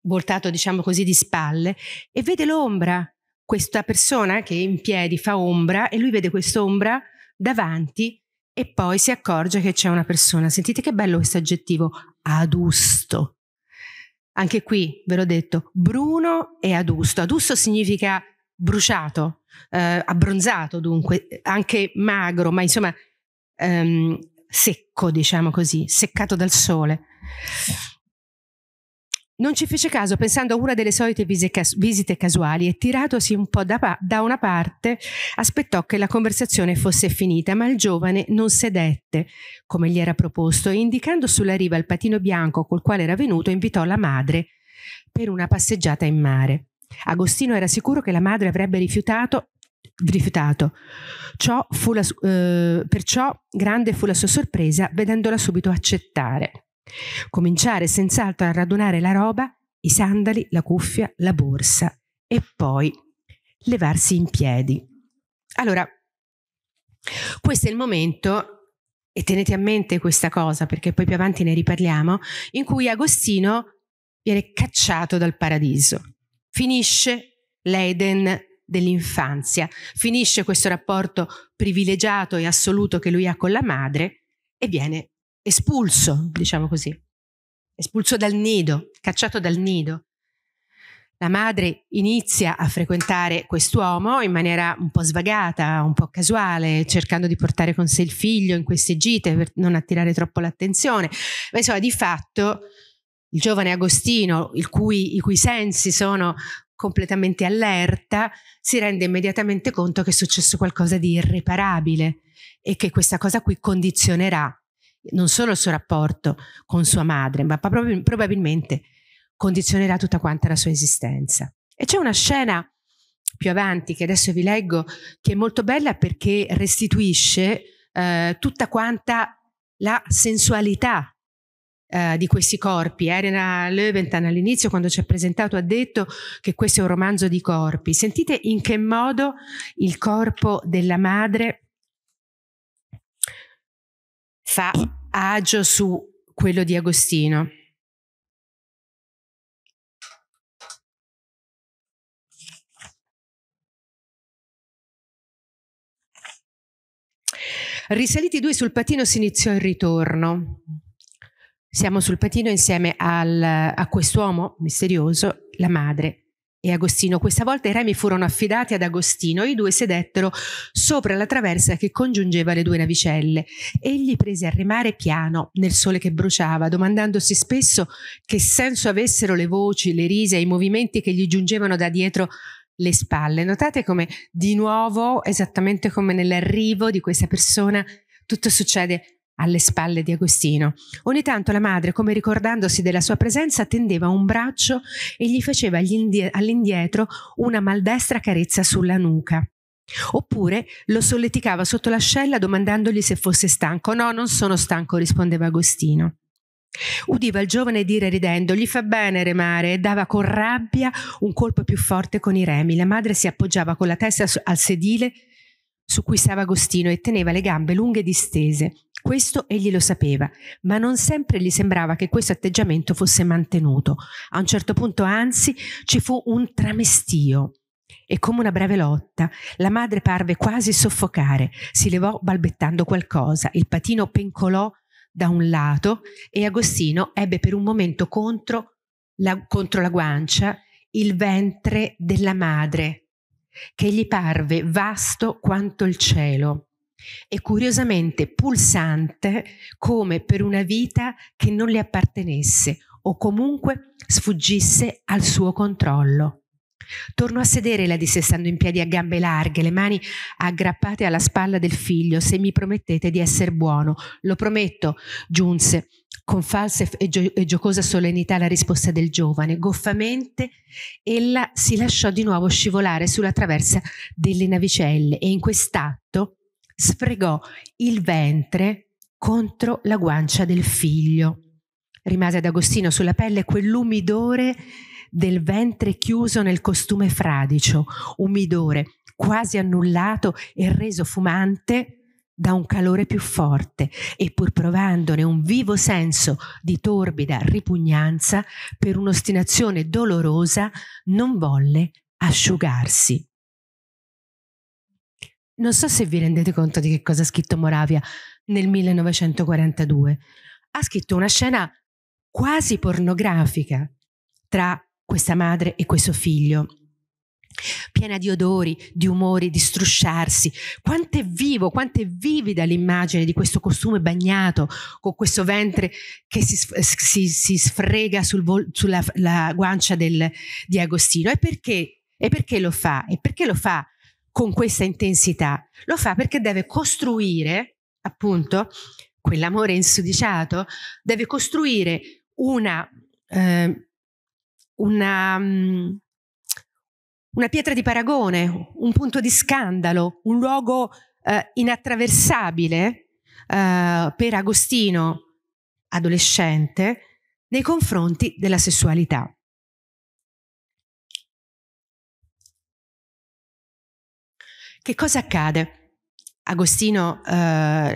voltato, diciamo così, di spalle e vede l'ombra, questa persona che in piedi fa ombra e lui vede quest'ombra davanti e poi si accorge che c'è una persona. Sentite che bello questo aggettivo, adusto anche qui ve l'ho detto, bruno e adusto. Adusto significa bruciato, eh, abbronzato dunque, anche magro, ma insomma ehm, secco, diciamo così, seccato dal sole. Non ci fece caso pensando a una delle solite visite casuali e tiratosi un po' da, pa- da, una parte aspettò che la conversazione fosse finita, ma il giovane non sedette come gli era proposto e indicando sulla riva il patino bianco col quale era venuto invitò la madre per una passeggiata in mare. Agostino era sicuro che la madre avrebbe rifiutato rifiutato. Ciò fu la, eh, perciò grande fu la sua sorpresa vedendola subito accettare. Cominciare senz'altro a radunare la roba, i sandali, la cuffia, la borsa e poi levarsi in piedi. Allora, questo è il momento e tenete a mente questa cosa perché poi più avanti ne riparliamo, in cui Agostino viene cacciato dal paradiso. Finisce l'Eden dell'infanzia, finisce questo rapporto privilegiato e assoluto che lui ha con la madre e viene espulso, diciamo così, espulso dal nido, cacciato dal nido. La madre inizia a frequentare quest'uomo in maniera un po' svagata, un po' casuale, cercando di portare con sé il figlio in queste gite per non attirare troppo l'attenzione. Ma insomma, di fatto, il giovane Agostino, il cui, i cui sensi sono completamente allerta, si rende immediatamente conto che è successo qualcosa di irreparabile e che questa cosa qui condizionerà non solo il suo rapporto con sua madre, ma proprio, probabilmente condizionerà tutta quanta la sua esistenza. E c'è una scena più avanti che adesso vi leggo che è molto bella perché restituisce eh, tutta quanta la sensualità eh, di questi corpi. Elena Leventan all'inizio quando ci ha presentato ha detto che questo è un romanzo di corpi. Sentite in che modo il corpo della madre fa agio su quello di Agostino. Risaliti due sul patino si iniziò il ritorno. Siamo sul patino insieme al, a quest'uomo misterioso, la madre e Agostino. Questa volta i remi furono affidati ad Agostino i due sedettero sopra la traversa che congiungeva le due navicelle. Egli prese a remare piano nel sole che bruciava, domandandosi spesso che senso avessero le voci, le risa e i movimenti che gli giungevano da dietro le spalle. Notate come di nuovo, esattamente come nell'arrivo di questa persona, tutto succede alle spalle di Agostino. Ogni tanto la madre, come ricordandosi della sua presenza, tendeva un braccio e gli faceva all'indietro una maldestra carezza sulla nuca. Oppure lo solleticava sotto l'ascella domandandogli se fosse stanco. No, non sono stanco, rispondeva Agostino. Udiva il giovane dire ridendo, gli fa bene remare, e dava con rabbia un colpo più forte con i remi. La madre si appoggiava con la testa al sedile su cui stava Agostino e teneva le gambe lunghe distese, questo egli lo sapeva, ma non sempre gli sembrava che questo atteggiamento fosse mantenuto. A un certo punto, anzi, ci fu un tramestio. E come una breve lotta, la madre parve quasi soffocare, si levò balbettando qualcosa, il patino pencolò da un lato e Agostino ebbe per un momento contro la, contro la guancia il ventre della madre, che gli parve vasto quanto il cielo e curiosamente pulsante come per una vita che non le appartenesse o comunque sfuggisse al suo controllo. Torno a sedere la disse stando in piedi a gambe larghe, le mani aggrappate alla spalla del figlio, se mi promettete di essere buono. Lo prometto, giunse con falsa e, gio- e giocosa solennità la risposta del giovane. Goffamente ella si lasciò di nuovo scivolare sulla traversa delle navicelle e in quest'atto sfregò il ventre contro la guancia del figlio. Rimase ad Agostino sulla pelle quell'umidore del ventre chiuso nel costume fradicio, umidore quasi annullato e reso fumante da un calore più forte e pur provandone un vivo senso di torbida ripugnanza per un'ostinazione dolorosa non volle asciugarsi. Non so se vi rendete conto di che cosa ha scritto Moravia nel 1942. Ha scritto una scena quasi pornografica tra questa madre e questo figlio, piena di odori, di umori, di strusciarsi. Quanto è vivo, quanto è vivida l'immagine di questo costume bagnato, con questo ventre che si, si, si sfrega sul vol, sulla guancia del, di Agostino. E perché? E perché lo fa? E perché lo fa? con questa intensità, lo fa perché deve costruire, appunto, quell'amore insudiciato, deve costruire una, eh, una, mm, una pietra di paragone, un punto di scandalo, un luogo eh, inattraversabile eh, per Agostino, adolescente, nei confronti della sessualità. Che cosa accade? Agostino, eh,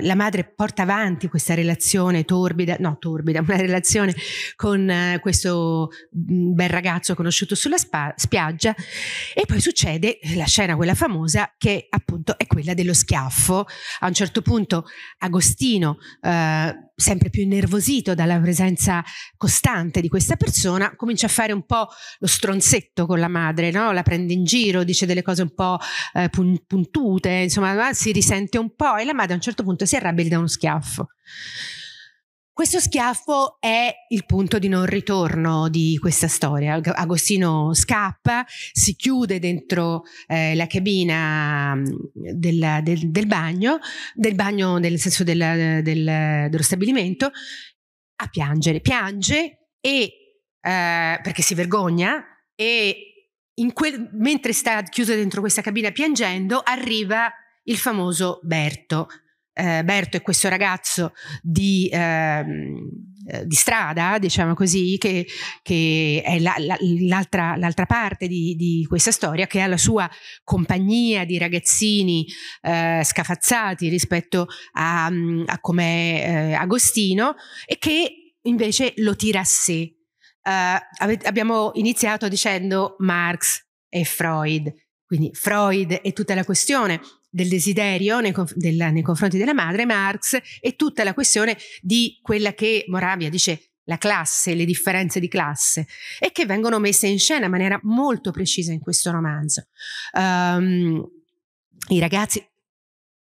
la madre porta avanti questa relazione torbida, no torbida, una relazione con eh, questo mm, bel ragazzo conosciuto sulla spa, spiaggia e poi succede la scena quella famosa che appunto è quella dello schiaffo. A un certo punto Agostino, eh, sempre più innervosito dalla presenza costante di questa persona, comincia a fare un po' lo stronzetto con la madre, no? la prende in giro, dice delle cose un po' eh, puntute, insomma si risente sente un po' e la madre a un certo punto si arrabbia e gli dà uno schiaffo. Questo schiaffo è il punto di non ritorno di questa storia. Agostino scappa, si chiude dentro eh, la cabina mm, del, del, del, bagno, del bagno nel senso del, dello stabilimento, a piangere. Piange e, eh, perché si vergogna e Quel, mentre sta chiuso dentro questa cabina piangendo, arriva il famoso Berto. Eh, Berto è questo ragazzo di, ehm, eh, di strada, diciamo così, che, che è la, la, l'altra, l'altra, parte di, di, questa storia, che ha la sua compagnia di ragazzini eh, scafazzati rispetto a, a com'è eh, Agostino e che invece lo tira a sé. Eh, ave, abbiamo iniziato dicendo Marx e Freud, quindi Freud e tutta la questione del desiderio nei, conf- della, nei confronti della madre Marx e tutta la questione di quella che Moravia dice la classe, le differenze di classe e che vengono messe in scena in maniera molto precisa in questo romanzo. Um, I ragazzi...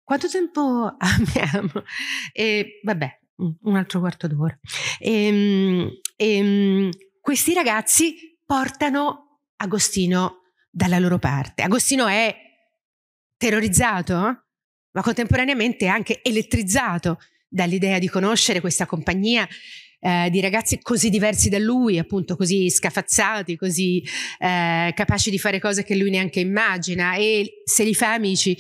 Quanto tempo abbiamo? E, vabbè, un altro quarto d'ora. E, ehm, e, ehm, questi ragazzi portano Agostino dalla loro parte. Agostino è terrorizzato, ma contemporaneamente anche elettrizzato dall'idea di conoscere questa compagnia eh, di ragazzi così diversi da lui, appunto così scafazzati, così eh, capaci di fare cose che lui neanche immagina e se li fa amici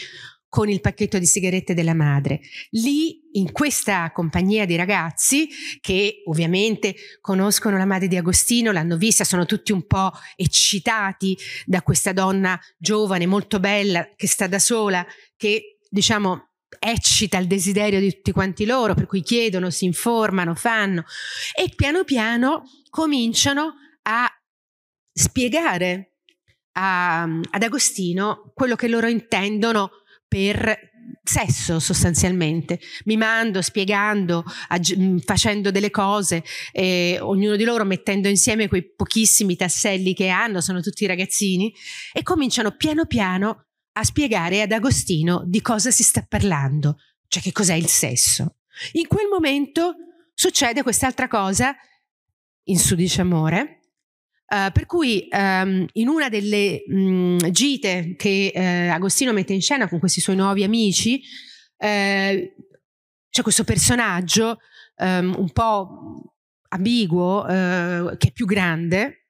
con il pacchetto di sigarette della madre. Lì, in questa compagnia di ragazzi, che ovviamente conoscono la madre di Agostino, l'hanno vista, sono tutti un po' eccitati da questa donna giovane, molto bella, che sta da sola, che diciamo eccita il desiderio di tutti quanti loro, per cui chiedono, si informano, fanno e piano piano cominciano a spiegare a, ad Agostino quello che loro intendono per sesso sostanzialmente, mimando, spiegando, mm, facendo delle cose, eh, ognuno di loro mettendo insieme quei pochissimi tasselli che hanno, sono tutti ragazzini, e cominciano piano piano a spiegare ad Agostino di cosa si sta parlando, cioè che cos'è il sesso. In quel momento succede quest'altra cosa in Sudice Amore, eh, per cui um, in una delle mh, mm, gite che eh, Agostino mette in scena con questi suoi nuovi amici, eh, c'è questo personaggio um, un po' ambiguo, eh, che è più grande,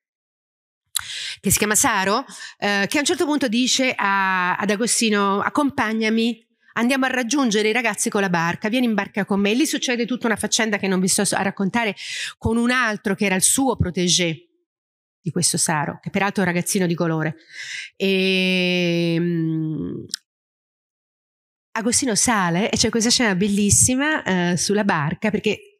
che si chiama Saro, eh, che a un certo punto dice a, ad Agostino accompagnami, andiamo a raggiungere i ragazzi con la barca, vieni in barca con me. E lì succede tutta una faccenda che non vi sto a raccontare con un altro che era il suo protégé di questo Saro, che peraltro è un ragazzino di colore. E, um, Agostino sale e c'è questa scena bellissima eh, sulla barca perché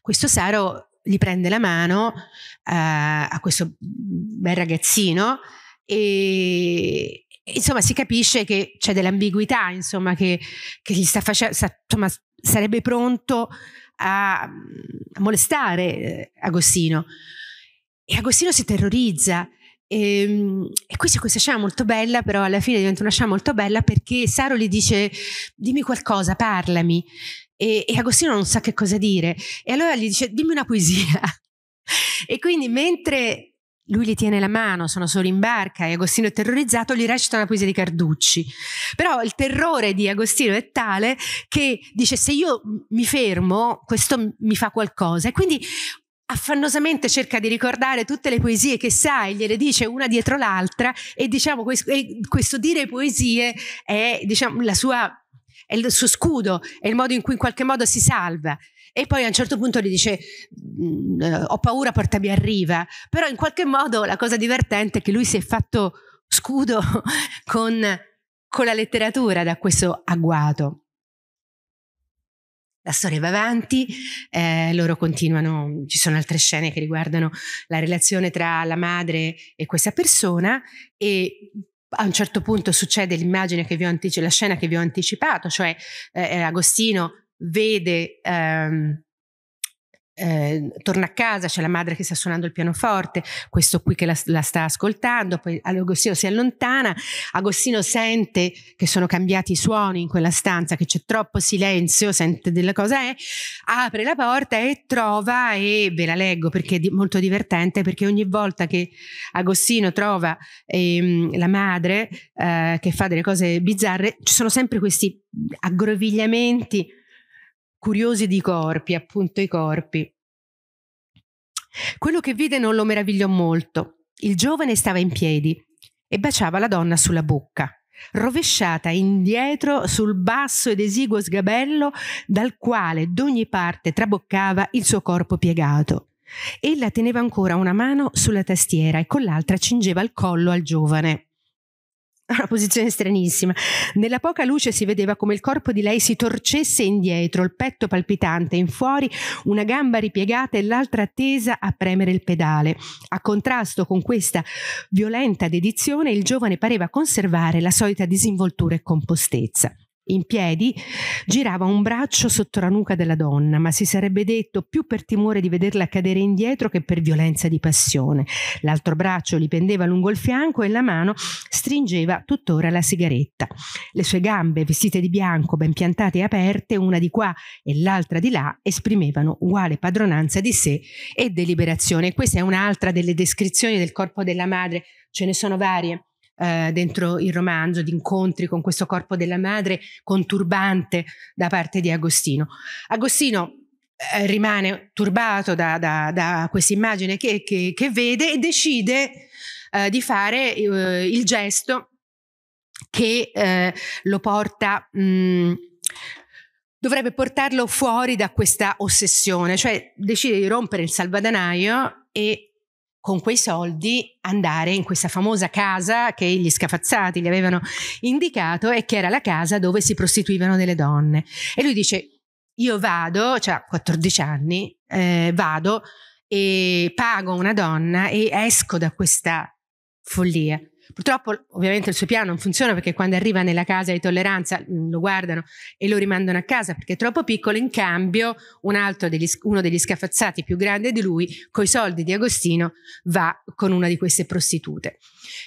questo Saro gli prende la mano eh, a questo bel ragazzino e insomma si capisce che c'è dell'ambiguità insomma che, che gli sta facendo insomma sarebbe pronto a, molestare eh, Agostino e Agostino si terrorizza. E, ehm, e qui c'è questa scena molto bella, però alla fine diventa una scena molto bella perché Saro gli dice: Dimmi qualcosa, parlami. E, e Agostino non sa che cosa dire. E allora gli dice: Dimmi una poesia. e quindi mentre lui gli tiene la mano, sono solo in barca e Agostino è terrorizzato, gli recita una poesia di Carducci. Però il terrore di Agostino è tale che dice se io mi fermo questo mi fa qualcosa e quindi affannosamente cerca di ricordare tutte le poesie che sa e gliele dice una dietro l'altra e diciamo questo, dire poesie è diciamo, la sua è il suo scudo, è il modo in cui in qualche modo si salva. E poi a un certo punto gli dice: mm, eh, Ho paura, portami a riva. Però in qualche modo la cosa divertente è che lui si è fatto scudo con, con la letteratura da questo agguato la storia va avanti, eh, loro continuano, ci sono altre scene che riguardano la relazione tra la madre e questa persona e a un certo punto succede l'immagine che vi ho anticipato, la scena che vi ho anticipato, cioè eh, eh Agostino vede ehm, eh, torna a casa, c'è la madre che sta suonando il pianoforte, questo qui che la, la sta ascoltando, poi Agostino si allontana, Agostino sente che sono cambiati i suoni in quella stanza, che c'è troppo silenzio, sente delle cose, è, apre la porta e trova, e ve la leggo perché è molto divertente, perché ogni volta che Agostino trova ehm, la madre eh, che fa delle cose bizzarre, ci sono sempre questi aggrovigliamenti curiosi di corpi, appunto i corpi. Quello che vide non lo meravigliò molto. Il giovane stava in piedi e baciava la donna sulla bocca, rovesciata indietro sul basso ed esiguo sgabello dal quale d'ogni parte traboccava il suo corpo piegato. Ella teneva ancora una mano sulla tastiera e con l'altra cingeva il collo al giovane. una posizione stranissima. Nella poca luce si vedeva come il corpo di lei si torcesse indietro, il petto palpitante in fuori, una gamba ripiegata e l'altra tesa a premere il pedale. A contrasto con questa violenta dedizione, il giovane pareva conservare la solita disinvoltura e compostezza in piedi, girava un braccio sotto la nuca della donna, ma si sarebbe detto più per timore di vederla cadere indietro che per violenza di passione. L'altro braccio gli pendeva lungo il fianco e la mano stringeva tuttora la sigaretta. Le sue gambe, vestite di bianco, ben piantate e aperte, una di qua e l'altra di là, esprimevano uguale padronanza di sé e deliberazione. Questa è un'altra delle descrizioni del corpo della madre, ce ne sono varie eh, dentro il romanzo di incontri con questo corpo della madre conturbante da parte di Agostino. Agostino eh, rimane turbato da, da, da questa immagine che, che, che, vede e decide eh, di fare eh, il gesto che eh, lo porta... Mh, mm, dovrebbe portarlo fuori da questa ossessione, cioè decide di rompere il salvadanaio e con quei soldi andare in questa famosa casa che gli scafazzati gli avevano indicato e che era la casa dove si prostituivano delle donne. E lui dice, io vado, cioè 14 anni, eh, vado e pago una donna e esco da questa follia. Purtroppo ovviamente il suo piano non funziona perché quando arriva nella casa di tolleranza mm, lo guardano e lo rimandano a casa perché è troppo piccolo, in cambio un altro degli, uno degli scafazzati più grande di lui, coi soldi di Agostino, va con una di queste prostitute.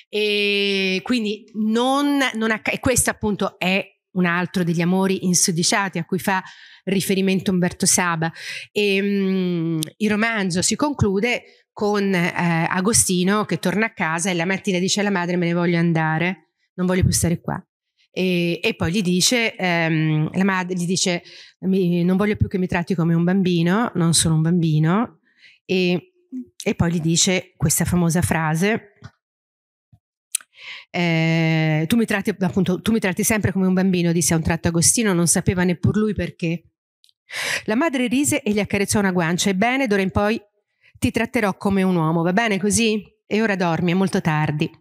E quindi non, non acc- e questo appunto è un altro degli amori insudiciati a cui fa riferimento Umberto Saba. E, um, il romanzo si conclude con eh, Agostino che torna a casa e la mattina dice alla madre me ne voglio andare, non voglio più stare qua. E, e poi gli dice, ehm, la madre gli dice mi, non voglio più che mi tratti come un bambino, non sono un bambino e, e poi gli dice questa famosa frase eh, tu, mi tratti, appunto, tu mi tratti sempre come un bambino, disse a un tratto Agostino, non sapeva neppur lui perché. La madre rise e gli accarezzò una guancia. Ebbene, d'ora in poi ti tratterò come un uomo, va bene così? E ora dormi, è molto tardi.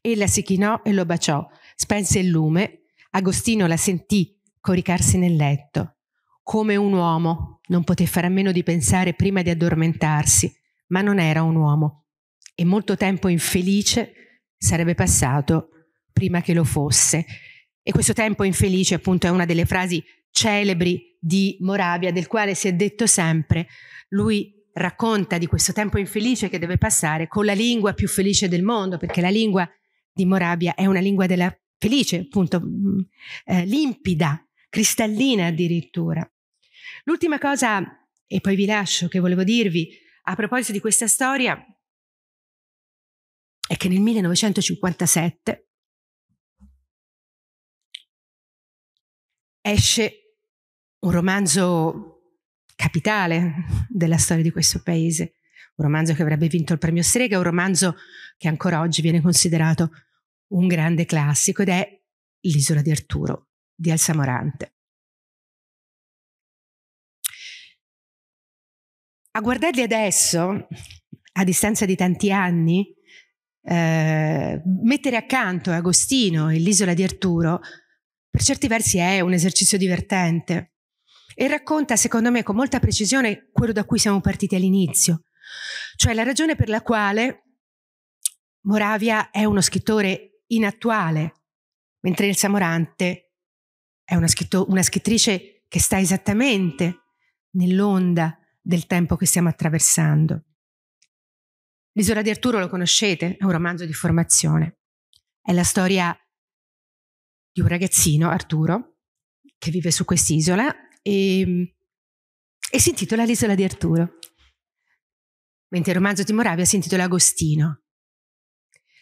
Ella si chinò e lo baciò, spense il lume. Agostino la sentì coricarsi nel letto. Come un uomo, non poté fare a meno di pensare prima di addormentarsi, ma non era un uomo. E molto tempo infelice sarebbe passato prima che lo fosse. E questo tempo infelice, appunto, è una delle frasi celebri di Moravia, del quale si è detto sempre, lui racconta di questo tempo infelice che deve passare con la lingua più felice del mondo, perché la lingua di Morabia è una lingua della felice, appunto, mm, eh, limpida, cristallina addirittura. L'ultima cosa, e poi vi lascio, che volevo dirvi a proposito di questa storia, è che nel 1957 esce un romanzo capitale della storia di questo paese. Un romanzo che avrebbe vinto il premio Strega, un romanzo che ancora oggi viene considerato un grande classico ed è L'isola di Arturo di Elsa Morante. A guardarli adesso, a distanza di tanti anni, eh, mettere accanto Agostino e l'isola di Arturo per certi versi è un esercizio divertente, e racconta, secondo me, con molta precisione quello da cui siamo partiti all'inizio, cioè la ragione per la quale Moravia è uno scrittore inattuale, mentre Elsa Morante è una, scritto- una scrittrice che sta esattamente nell'onda del tempo che stiamo attraversando. L'isola di Arturo lo conoscete, è un romanzo di formazione. È la storia di un ragazzino, Arturo, che vive su quest'isola e, ehm, e si intitola L'isola di Arturo, mentre il romanzo di Moravia si intitola Agostino.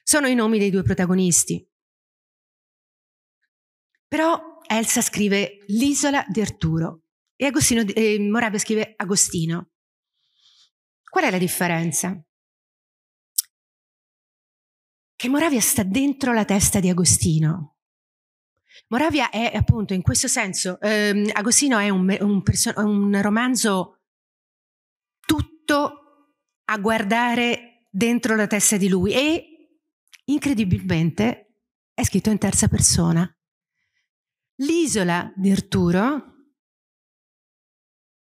Sono i nomi dei due protagonisti. Però Elsa scrive L'isola di Arturo e, Agostino, e Moravia scrive Agostino. Qual è la differenza? Che Moravia sta dentro la testa di Agostino, Moravia è appunto in questo senso, ehm, Agostino è un, un, perso- un romanzo tutto a guardare dentro la testa di lui e incredibilmente è scritto in terza persona. L'isola di Arturo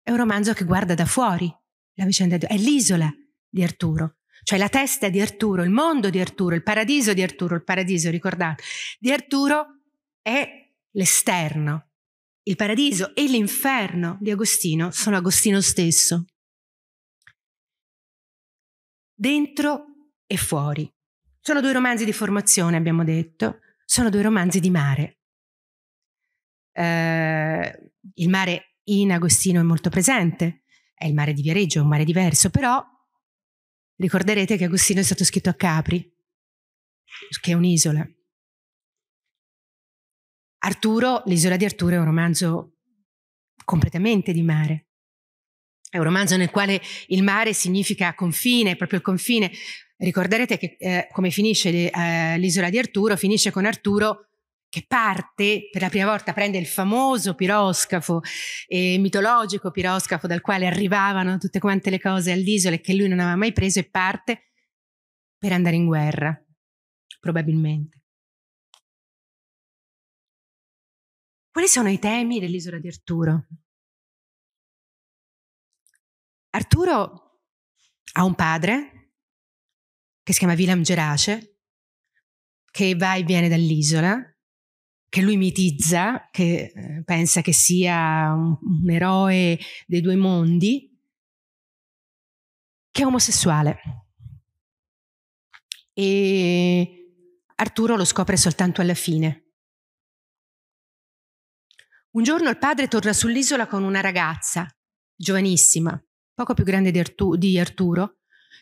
è un romanzo che guarda da fuori la vicenda di è l'isola di Arturo, cioè la testa di Arturo, il mondo di Arturo, il paradiso di Arturo, il paradiso, ricordate, di Arturo è l'esterno. Il paradiso e l'inferno di Agostino sono Agostino stesso. Dentro e fuori. Sono due romanzi di formazione, abbiamo detto, sono due romanzi di mare. Eh, il mare in Agostino è molto presente, è il mare di Viareggio, è un mare diverso, però ricorderete che Agostino è stato scritto a Capri, che è un'isola. Arturo, L'isola di Arturo è un romanzo completamente di mare. È un romanzo nel quale il mare significa confine, proprio il confine. Ricorderete che eh, come finisce eh, l'isola di Arturo, finisce con Arturo che parte per la prima volta, prende il famoso piroscafo, eh, mitologico piroscafo dal quale arrivavano tutte quante le cose all'isola e che lui non aveva mai preso e parte per andare in guerra, probabilmente. Quali sono i temi dell'isola di Arturo? Arturo ha un padre che si chiama Vilam Gerace, che va e viene dall'isola, che lui mitizza, che eh, pensa che sia un, un eroe dei due mondi, che è omosessuale. E Arturo lo scopre soltanto alla fine un giorno il padre torna sull'isola con una ragazza, giovanissima, poco più grande di, Artu- di Arturo,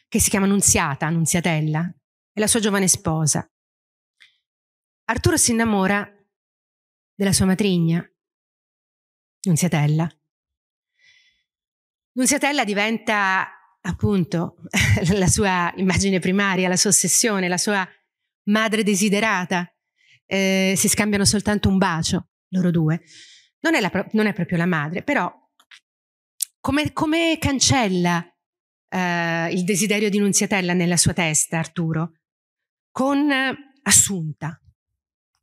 che si chiama Nunziata, Nunziatella, e la sua giovane sposa. Arturo si innamora della sua matrigna, Nunziatella. Nunziatella diventa appunto la sua immagine primaria, la sua ossessione, la sua madre desiderata. Eh, si scambiano soltanto un bacio, loro due non è, la, non è proprio la madre, però come, come cancella eh, il desiderio di Nunziatella nella sua testa, Arturo? Con eh, Assunta,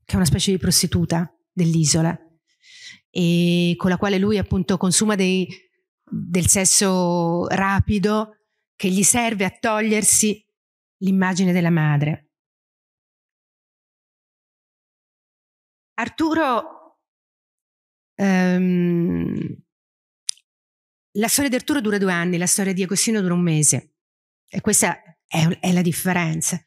che è una specie di prostituta dell'isola, e con la quale lui appunto consuma dei, del sesso rapido che gli serve a togliersi l'immagine della madre. Arturo Ehm, la storia di Arturo dura due anni, la storia di Agostino dura un mese. E questa è, è la differenza.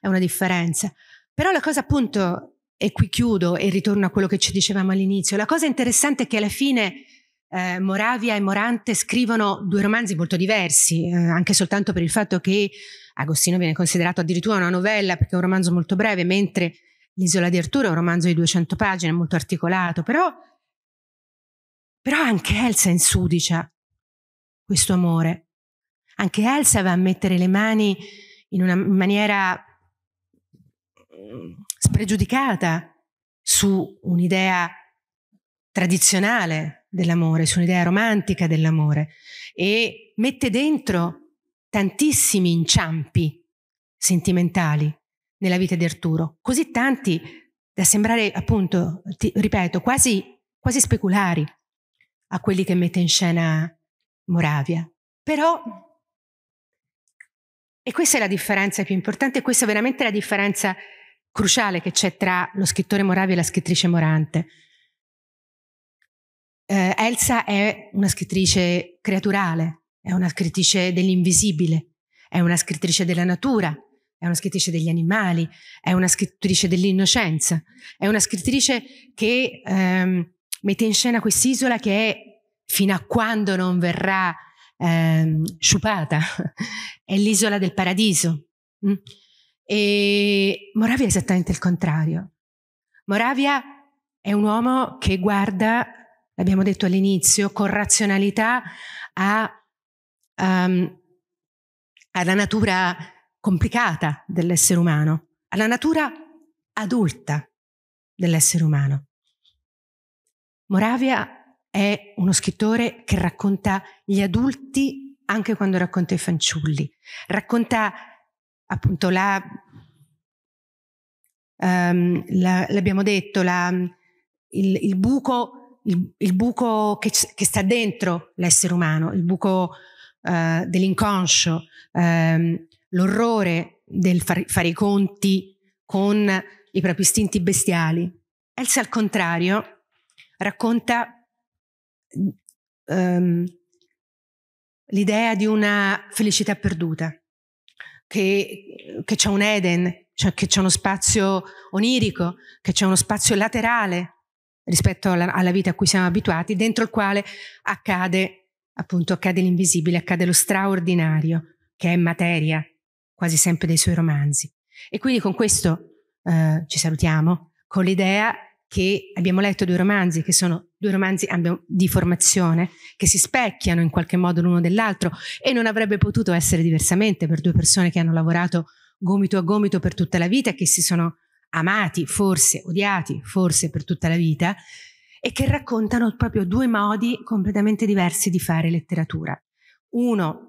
È una differenza. Però la cosa appunto, e qui chiudo e ritorno a quello che ci dicevamo all'inizio, la cosa interessante è che alla fine... Eh, Moravia e Morante scrivono due romanzi molto diversi, eh, anche soltanto per il fatto che Agostino viene considerato addirittura una novella perché è un romanzo molto breve, mentre L'isola di Arturo è un romanzo di 200 pagine, molto articolato, però però anche Elsa insudicia questo amore. Anche Elsa va a mettere le mani in una maniera mm, spregiudicata su un'idea tradizionale dell'amore, su un'idea romantica dell'amore e mette dentro tantissimi inciampi sentimentali nella vita di Arturo, così tanti da sembrare appunto, ti, ripeto, quasi, quasi speculari a quelli che mette in scena Moravia. Però, e questa è la differenza più importante, questa è veramente la differenza cruciale che c'è tra lo scrittore Moravia e la scrittrice Morante. Eh, Elsa è una scrittrice creaturale, è una scrittrice dell'invisibile, è una scrittrice della natura, è una scrittrice degli animali, è una scrittrice dell'innocenza, è una scrittrice che ehm, mette in scena quest'isola che è, fino a quando non verrà ehm, sciupata, è l'isola del paradiso. Mm? E Moravia è esattamente il contrario. Moravia è un uomo che guarda, l'abbiamo detto all'inizio, con razionalità a, um, alla natura complicata dell'essere umano, alla natura adulta dell'essere umano. Moravia è uno scrittore che racconta gli adulti anche quando racconta i fanciulli, racconta appunto la, um, la l'abbiamo detto, la, il, il, buco, il, il buco che, che, sta dentro l'essere umano, il buco uh, dell'inconscio, um, l'orrore del far, fare i conti con i propri istinti bestiali. Elsa al contrario racconta um, l'idea di una felicità perduta, che, che c'è un Eden, cioè che c'è uno spazio onirico, che c'è uno spazio laterale rispetto alla, alla, vita a cui siamo abituati, dentro il quale accade appunto accade l'invisibile, accade lo straordinario, che è materia quasi sempre dei suoi romanzi. E quindi con questo eh, ci salutiamo, con l'idea che abbiamo letto due romanzi che sono due romanzi di formazione che si specchiano in qualche modo l'uno dell'altro e non avrebbe potuto essere diversamente per due persone che hanno lavorato gomito a gomito per tutta la vita e che si sono amati, forse odiati, forse per tutta la vita e che raccontano proprio due modi completamente diversi di fare letteratura. Uno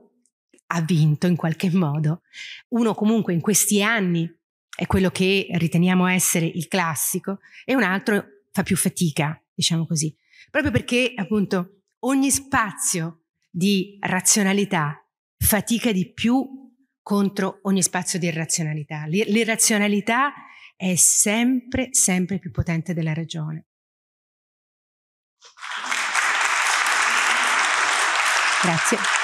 ha vinto in qualche modo, uno comunque in questi anni è quello che riteniamo essere il classico e un altro fa più fatica, diciamo così, proprio perché appunto ogni spazio di razionalità fatica di più contro ogni spazio di irrazionalità. L'irrazionalità è sempre, sempre più potente della ragione. Grazie.